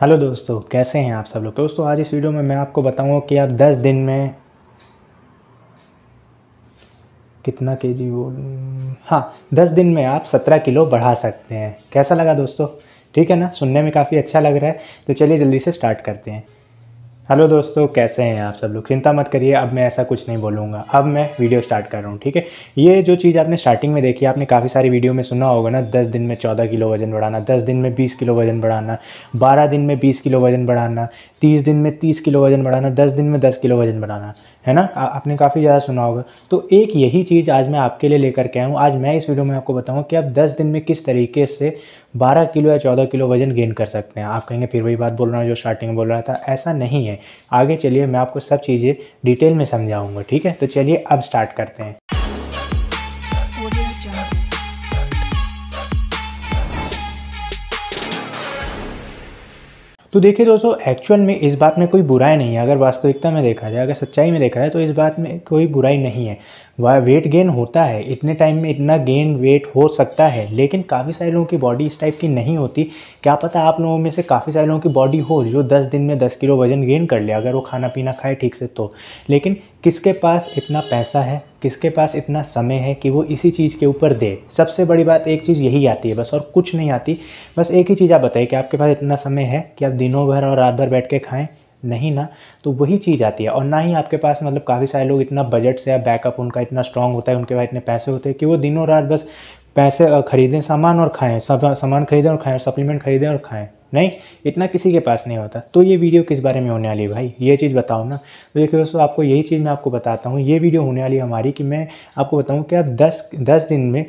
hello दोस्तों कैसे हैं आप सब लोग दोस्तों आज इस वीडियो में मैं आपको बताऊंगा कि आप 10 दिन में कितना के जी वो हाँ 10 दिन में आप 17 किलो बढ़ा सकते हैं कैसा लगा दोस्तों ठीक है ना सुनने में काफ़ी अच्छा लग रहा है तो चलिए जल्दी से स्टार्ट करते हैं हेलो दोस्तों कैसे हैं आप सब लोग चिंता मत करिए अब मैं ऐसा कुछ नहीं बोलूँगा अब मैं वीडियो स्टार्ट कर रहा हूँ ठीक है ये जो चीज़ आपने स्टार्टिंग में देखी आपने काफ़ी सारी वीडियो में सुना होगा ना दस दिन में चौदह किलो वजन बढ़ाना दस दिन में बीस किलो वजन बढ़ाना बारह दिन में बीस किलो वजन बढ़ाना तीस दिन में तीस किलो वजन बढ़ाना दस दिन में दस किलो वजन बढ़ाना है ना आपने काफ़ी ज़्यादा सुना होगा तो एक यही चीज़ आज मैं आपके लिए लेकर के आऊँ आज मैं इस वीडियो में आपको बताऊँ कि आप 10 दिन में किस तरीके से 12 किलो या 14 किलो वजन गेन कर सकते हैं आप कहेंगे फिर वही बात बोल रहा हूँ जो स्टार्टिंग में बोल रहा था ऐसा नहीं है आगे चलिए मैं आपको सब चीज़ें डिटेल में समझाऊँगा ठीक है तो चलिए अब स्टार्ट करते हैं तो देखिए दोस्तों एक्चुअल में इस बात में कोई बुराई नहीं है अगर वास्तविकता में देखा जाए अगर सच्चाई में देखा जाए तो इस बात में कोई बुराई नहीं है वह वेट गेन होता है इतने टाइम में इतना गेन वेट हो सकता है लेकिन काफ़ी सारे लोगों की बॉडी इस टाइप की नहीं होती क्या पता आप लोगों में से काफ़ी सारे लोगों की बॉडी हो जो दस दिन में दस किलो वजन गेन कर ले अगर वो खाना पीना खाए ठीक से तो लेकिन किसके पास इतना पैसा है किसके पास इतना समय है कि वो इसी चीज़ के ऊपर दे सबसे बड़ी बात एक चीज़ यही आती है बस और कुछ नहीं आती बस एक ही चीज़ आप बताइए कि आपके पास इतना समय है कि आप दिनों भर और रात भर बैठ के खाएँ नहीं ना तो वही चीज़ आती है और ना ही आपके पास मतलब काफ़ी सारे लोग इतना बजट से या बैकअप उनका इतना स्ट्रांग होता है उनके पास इतने पैसे होते हैं कि वो दिनों रात बस पैसे खरीदें सामान और खाएँ सामान खरीदें और खाएँ सप्लीमेंट खरीदें और खाएँ नहीं इतना किसी के पास नहीं होता तो ये वीडियो किस बारे में होने वाली है भाई ये चीज़ बताओ ना तो देखिए दोस्तों आपको यही चीज़ मैं आपको बताता हूँ ये वीडियो होने वाली है हमारी कि मैं आपको बताऊँ कि आप दस दस दिन में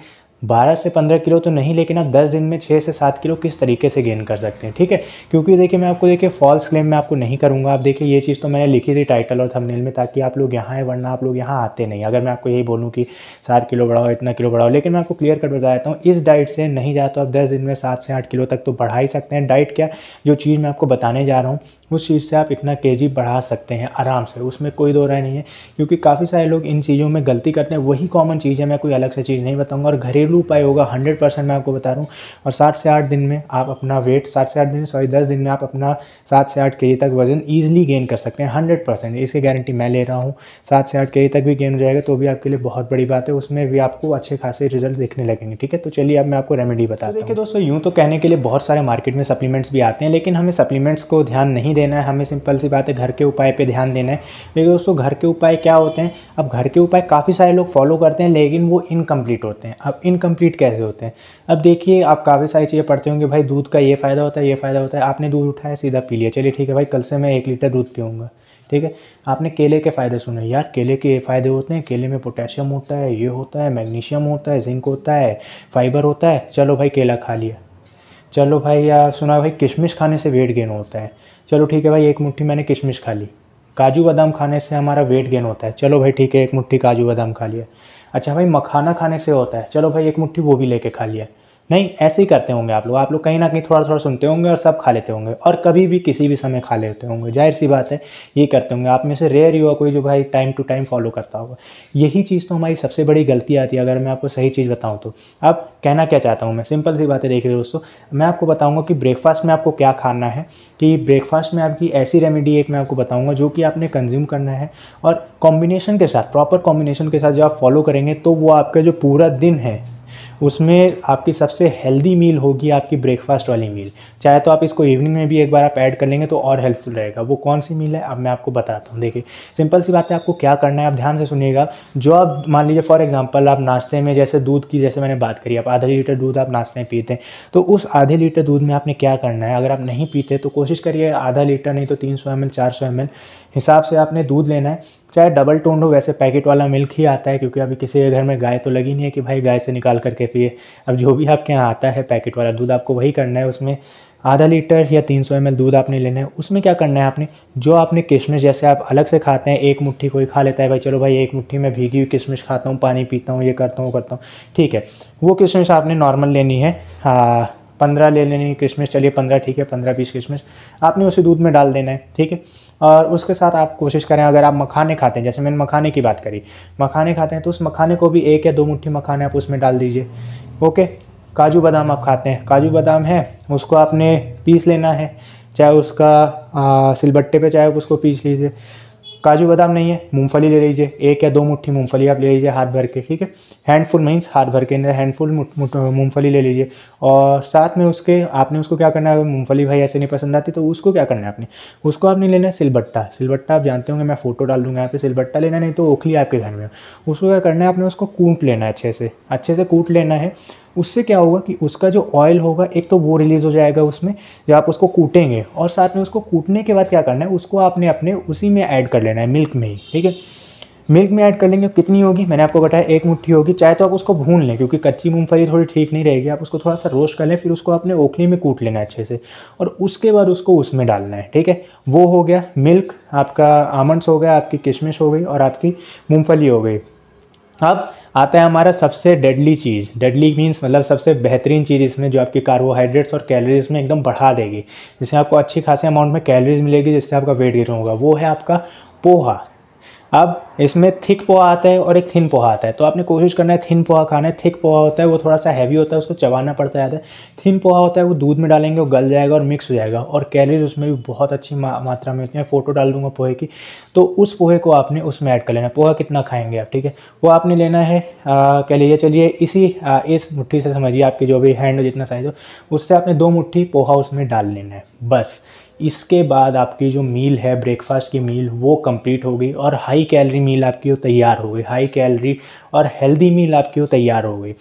बारह से पंद्रह किलो तो नहीं लेकिन आप दस दिन में छः से सात किलो किस तरीके से गेन कर सकते हैं ठीक है क्योंकि देखिए मैं आपको देखिए फॉल्स क्लेम मैं आपको नहीं करूंगा आप देखिए ये चीज़ तो मैंने लिखी थी टाइटल और थंबनेल में ताकि आप लोग यहाँ है वरना आप लोग यहाँ आते नहीं अगर मैं आपको यही बोलूँ कि सात किलो बढ़ाओ इतना किलो बढ़ाओ लेकिन मैं आपको क्लियर कट बता देता हूँ इस डाइट से नहीं जाता तो आप दस दिन में सात से आठ किलो तक तो बढ़ा ही सकते हैं डाइट क्या जो चीज़ मैं आपको बताने जा रहा हूँ उस चीज़ से आप इतना के बढ़ा सकते हैं आराम से उसमें कोई दो राय नहीं है क्योंकि काफ़ी सारे लोग इन चीज़ों में गलती करते हैं वही कॉमन चीज़ है मैं कोई अलग से चीज़ नहीं बताऊँगा और घरेलू उपाय होगा हंड्रेड परसेंट मैं आपको बता रहा हूँ और सात से आठ दिन में आप अपना वेट सात से आठ दिन सॉरी दस दिन में आप अपना सात से आठ के तक वजन ईजिली गेन कर सकते हैं हंड्रेड परसेंट इसकी गारंटी मैं ले रहा हूँ सात से आठ के तक भी गेन हो जाएगा तो भी आपके लिए बहुत बड़ी बात है उसमें भी आपको अच्छे खासे रिजल्ट देखने लगेंगे ठीक है तो चलिए अब मैं आपको रेमेडी बता देखिए दोस्तों यूँ तो कहने के लिए बहुत सारे मार्केट में सप्लीमेंट्स भी आते हैं लेकिन हमें सप्लीमेंट्स को ध्यान नहीं देना है हमें सिंपल सी बात है घर के उपाय पे ध्यान देना है क्योंकि दोस्तों घर के उपाय क्या होते हैं अब घर के उपाय काफ़ी सारे लोग फॉलो करते हैं लेकिन वो इनकम्प्लीट होते हैं अब इनकम्प्लीट कैसे होते हैं अब देखिए आप काफ़ी सारी चीज़ें पढ़ते होंगे भाई दूध का ये फ़ायदा होता है ये फ़ायदा होता है आपने दूध उठाया सीधा पी लिया चलिए ठीक है भाई कल से मैं एक लीटर दूध पीऊँगा ठीक है आपने केले के फ़ायदे सुने यार केले के ये फ़ायदे होते हैं केले में पोटेशियम होता है ये होता है मैग्नीशियम होता है जिंक होता है फाइबर होता है चलो भाई केला खा लिया चलो भाई यार सुना भाई किशमिश खाने से वेट गेन होता है चलो ठीक है भाई एक मुट्ठी मैंने किशमिश खा ली काजू बादाम खाने से हमारा वेट गेन होता है चलो भाई ठीक है एक मुट्ठी काजू बादाम खा लिया अच्छा भाई मखाना खाने से होता है चलो भाई एक मुट्ठी वो भी लेके खा लिया नहीं ऐसे ही करते होंगे आप लोग आप लोग कहीं ना कहीं थोड़ा थोड़ा सुनते होंगे और सब खा लेते होंगे और कभी भी किसी भी समय खा लेते होंगे जाहिर सी बात है ये करते होंगे आप में से रेयर ही कोई जो भाई टाइम टू टाइम फॉलो करता होगा यही चीज़ तो हमारी सबसे बड़ी गलती आती है अगर मैं आपको सही चीज़ बताऊँ तो अब कहना क्या चाहता हूँ मैं सिंपल सी बातें है देखिए दोस्तों मैं आपको बताऊँगा कि ब्रेकफास्ट में आपको क्या खाना है कि ब्रेकफास्ट में आपकी ऐसी रेमेडी एक मैं आपको बताऊँगा जो कि आपने कंज्यूम करना है और कॉम्बिनेशन के साथ प्रॉपर कॉम्बिनेशन के साथ जो आप फॉलो करेंगे तो वो आपका जो पूरा दिन है उसमें आपकी सबसे हेल्दी मील होगी आपकी ब्रेकफास्ट वाली मील चाहे तो आप इसको इवनिंग में भी एक बार आप ऐड कर लेंगे तो और हेल्पफुल रहेगा वो कौन सी मील है अब मैं आपको बताता हूँ देखिए सिंपल सी बात है आपको क्या करना है आप ध्यान से सुनिएगा जो आप मान लीजिए फॉर एग्जाम्पल आप नाश्ते में जैसे दूध की जैसे मैंने बात करी आप आधा लीटर दूध आप नाश्ते में पीते हैं तो उस आधे लीटर दूध में आपने क्या करना है अगर आप नहीं पीते तो कोशिश करिए आधा लीटर नहीं तो तीन सौ एम एल चार सौ एम एल हिसाब से आपने दूध लेना है चाहे डबल टोन हो वैसे पैकेट वाला मिल्क ही आता है क्योंकि अभी किसी के घर में गाय तो लगी नहीं है कि भाई गाय से निकाल करके पिए अब जो भी आपके यहाँ आता है पैकेट वाला दूध आपको वही करना है उसमें आधा लीटर या 300 सौ दूध आपने लेना है उसमें क्या करना है आपने जो आपने किशमिश जैसे आप अलग से खाते हैं एक मुट्ठी कोई खा लेता है भाई चलो भाई एक मुट्ठी में भीगी हुई किशमिश खाता हूँ पानी पीता हूँ ये करता हूँ करता हूँ ठीक है वो किशमिश आपने नॉर्मल लेनी है हाँ पंद्रह ले लेनी किशमिश चलिए पंद्रह ठीक है पंद्रह बीस किशमिश आपने उसे दूध में डाल देना है ठीक है और उसके साथ आप कोशिश करें अगर आप मखाने खाते हैं जैसे मैंने मखाने की बात करी मखाने खाते हैं तो उस मखाने को भी एक या दो मुट्ठी मखाने आप उसमें डाल दीजिए ओके काजू बादाम आप खाते हैं काजू बादाम है उसको आपने पीस लेना है चाहे उसका सिलबट्टे पे चाहे उसको पीस लीजिए काजू बादाम नहीं है मूंगफली ले लीजिए एक या दो मुट्ठी मूंगफली आप ले लीजिए हाथ भर के ठीक है हैंडफुल मीन्स हाथ भर के अंदर हैंडफुल मूंगफली ले लीजिए और साथ में उसके आपने उसको क्या करना है मूंगफली भाई ऐसे नहीं पसंद आती तो उसको क्या करना है आपने उसको आपने लेना है सिलबट्टा सिलबट्टा आप जानते होंगे मैं फ़ोटो डाल दूँगा यहाँ पे सिलबट्टा लेना नहीं तो ओखली आपके घर में उसको क्या करना है आपने उसको कूट लेना है अच्छे से अच्छे से कूट लेना है उससे क्या होगा कि उसका जो ऑयल होगा एक तो वो रिलीज़ हो जाएगा उसमें जब आप उसको कूटेंगे और साथ में उसको कूटने के बाद क्या करना है उसको आपने अपने उसी में ऐड कर लेना है मिल्क में ही ठीक है मिल्क में ऐड कर लेंगे कितनी होगी मैंने आपको बताया एक मुट्ठी होगी चाहे तो आप उसको भून लें क्योंकि कच्ची मूंगफली थोड़ी ठीक नहीं रहेगी आप उसको थोड़ा सा रोस्ट कर लें फिर उसको आपने ओखली में कूट लेना अच्छे से और उसके बाद उसको उसमें डालना है ठीक है वो हो गया मिल्क आपका आमंड्स हो गया आपकी किशमिश हो गई और आपकी मूँगफली हो गई अब आता है हमारा सबसे डेडली चीज़ डेडली मीन्स मतलब सबसे बेहतरीन चीज़ इसमें जो आपकी कार्बोहाइड्रेट्स और कैलोरीज में एकदम बढ़ा देगी जिससे आपको अच्छी खासी अमाउंट में कैलोरीज मिलेगी जिससे आपका वेट गेन होगा वो है आपका पोहा अब इसमें थिक पोहा आता है और एक थिन पोहा आता है तो आपने कोशिश करना है थिन पोहा खाना है थिक पोहा होता है वो थोड़ा सा हैवी होता है उसको चबाना पड़ता है थिन पोहा होता है वो दूध में डालेंगे वो गल जाएगा और मिक्स हो जाएगा और कैलरीज उसमें भी बहुत अच्छी मा, मात्रा में होती है फ़ोटो डाल दूंगा पोहे की तो उस पोहे को आपने उसमें ऐड कर लेना पोहा कितना खाएंगे आप ठीक है वो आपने लेना है कह लीजिए चलिए इसी इस मुट्ठी से समझिए आपकी जो भी हैंड जितना साइज़ हो उससे आपने दो मुट्ठी पोहा उसमें डाल लेना है बस इसके बाद आपकी जो मील है ब्रेकफास्ट की मील वो कंप्लीट हो गई और हाई कैलरी मील आपकी वो तैयार हो गई हाई कैलरी और हेल्दी मील आपकी वो तैयार हो गई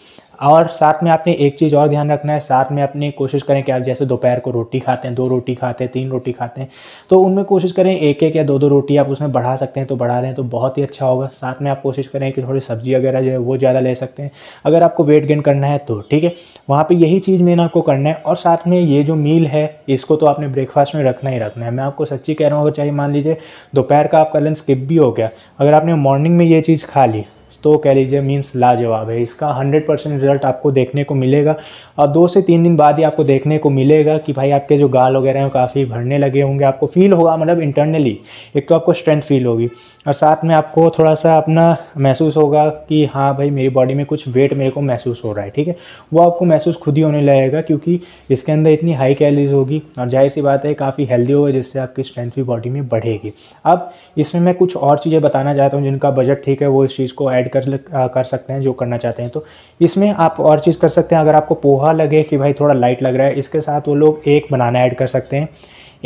और साथ में आपने एक चीज़ और ध्यान रखना है साथ में आपने कोशिश करें कि आप जैसे दोपहर को रोटी खाते हैं दो रोटी खाते हैं तीन रोटी खाते हैं तो उनमें कोशिश करें एक एक या दो दो रोटी आप उसमें बढ़ा सकते हैं तो बढ़ा लें तो बहुत ही अच्छा होगा साथ में आप कोशिश करें कि थोड़ी सब्जी वगैरह जो है वो ज़्यादा ले सकते हैं अगर आपको वेट गेन करना है तो ठीक है वहाँ पर यही चीज़ मेन आपको करना है और साथ में ये जो मील है इसको तो आपने ब्रेकफास्ट में रखना ही रखना है मैं आपको सच्ची कह रहा हूँ अगर चाहे मान लीजिए दोपहर का आपका लंच स्किप भी हो गया अगर आपने मॉर्निंग में ये चीज़ खा ली तो कह लीजिए मीन्स लाजवाब है इसका हंड्रेड परसेंट रिजल्ट आपको देखने को मिलेगा और दो से तीन दिन बाद ही आपको देखने को मिलेगा कि भाई आपके जो गाल वगैरह हैं काफ़ी भरने लगे होंगे आपको फील होगा मतलब इंटरनली एक तो आपको स्ट्रेंथ फील होगी और साथ में आपको थोड़ा सा अपना महसूस होगा कि हाँ भाई मेरी बॉडी में कुछ वेट मेरे को महसूस हो रहा है ठीक है वो आपको महसूस खुद ही होने लगेगा क्योंकि इसके अंदर इतनी हाई कैलरीज होगी और जाहिर सी बात है काफ़ी हेल्दी होगा जिससे आपकी स्ट्रेंथ भी बॉडी में बढ़ेगी अब इसमें मैं कुछ और चीज़ें बताना चाहता हूँ जिनका बजट ठीक है वो इस चीज़ को ऐड ऐड कर आ, कर सकते हैं जो करना चाहते हैं तो इसमें आप और चीज़ कर सकते हैं अगर आपको पोहा लगे कि भाई थोड़ा लाइट लग रहा है इसके साथ वो लोग एक बनाना ऐड कर सकते हैं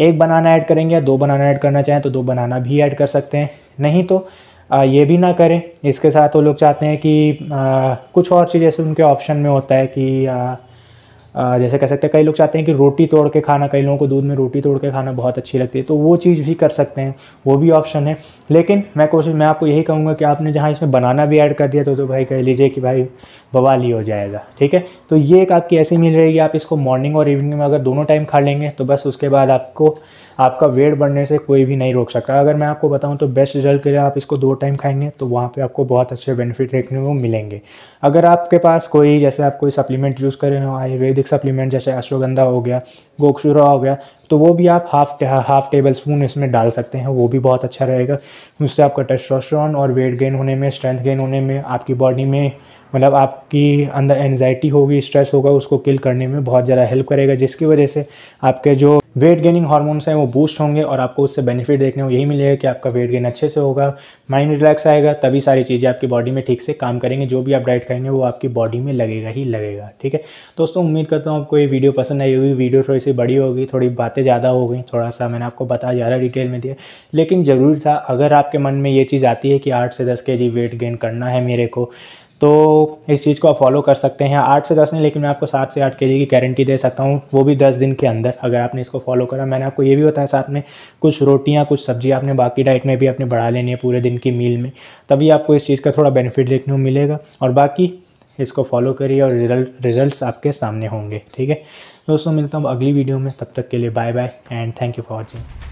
एक बनाना ऐड करेंगे या दो बनाना ऐड करना चाहें तो दो बनाना भी ऐड कर सकते हैं नहीं तो आ, ये भी ना करें इसके साथ वो लोग चाहते हैं कि आ, कुछ और चीज़ ऐसे उनके ऑप्शन में होता है कि जैसे कह सकते हैं कई लोग चाहते हैं कि रोटी तोड़ के खाना कई लोगों को दूध में रोटी तोड़ के खाना बहुत अच्छी लगती है तो वो चीज़ भी कर सकते हैं वो भी ऑप्शन है लेकिन मैं कोशिश मैं आपको यही कहूँगा कि आपने जहाँ इसमें बनाना भी ऐड कर दिया तो, तो भाई कह लीजिए कि भाई बवाल ही हो जाएगा ठीक है तो ये एक आपकी ऐसी मील रहेगी आप इसको मॉर्निंग और इवनिंग में अगर दोनों टाइम खा लेंगे तो बस उसके बाद आपको आपका वेट बढ़ने से कोई भी नहीं रोक सकता अगर मैं आपको बताऊं तो बेस्ट रिजल्ट के लिए आप इसको दो टाइम खाएंगे तो वहाँ पे आपको बहुत अच्छे बेनिफिट देखने को मिलेंगे अगर आपके पास कोई जैसे आप कोई सप्लीमेंट यूज़ कर रहे हो आयुर्वेद आयुर्वेदिक सप्लीमेंट जैसे अश्वगंधा हो गया गोक्षुरा हो गया तो वो भी आप हाफ हाफ टेबल स्पून इसमें डाल सकते हैं वो भी बहुत अच्छा रहेगा उससे आपका टेस्ट्रोस्ट्रॉन और वेट गेन होने में स्ट्रेंथ गेन होने में आपकी बॉडी में मतलब आपकी अंदर एनजाइटी होगी स्ट्रेस होगा उसको किल करने में बहुत ज़्यादा हेल्प करेगा जिसकी वजह से आपके जो वेट गेनिंग हार्मोन्स हैं वो बूस्ट होंगे और आपको उससे बेनिफिट देखने को यही मिलेगा कि आपका वेट गेन अच्छे से होगा माइंड रिलैक्स आएगा तभी सारी चीज़ें आपकी बॉडी में ठीक से काम करेंगे जो भी आप डाइट खाएंगे वो आपकी बॉडी में लगेगा ही लगेगा ठीक है दोस्तों उम्मीद करता हूँ आपको ये वीडियो पसंद आई होगी वीडियो थोड़ी सी बड़ी होगी थोड़ी बातें ज़्यादा हो गई थोड़ा सा मैंने आपको बताया ज़्यादा डिटेल में दिया लेकिन ज़रूरी था अगर आपके मन में ये चीज़ आती है कि आठ से दस के जी वेट गेन करना है मेरे को तो इस चीज़ को आप फॉलो कर सकते हैं आठ से दस नहीं लेकिन मैं आपको सात से आठ के जी की गारंटी दे सकता हूँ वो भी दस दिन के अंदर अगर आपने इसको फॉलो करा मैंने आपको ये भी बताया साथ में कुछ रोटियाँ कुछ सब्जी आपने बाकी डाइट में भी आपने बढ़ा लेनी है पूरे दिन की मील में तभी आपको इस चीज़ का थोड़ा बेनिफिट देखने को मिलेगा और बाकी इसको फॉलो करिए और रिजल्ट रिजल्ट आपके सामने होंगे ठीक है दोस्तों मिलता हूँ अगली वीडियो में तब तक के लिए bye bye and thank you for watching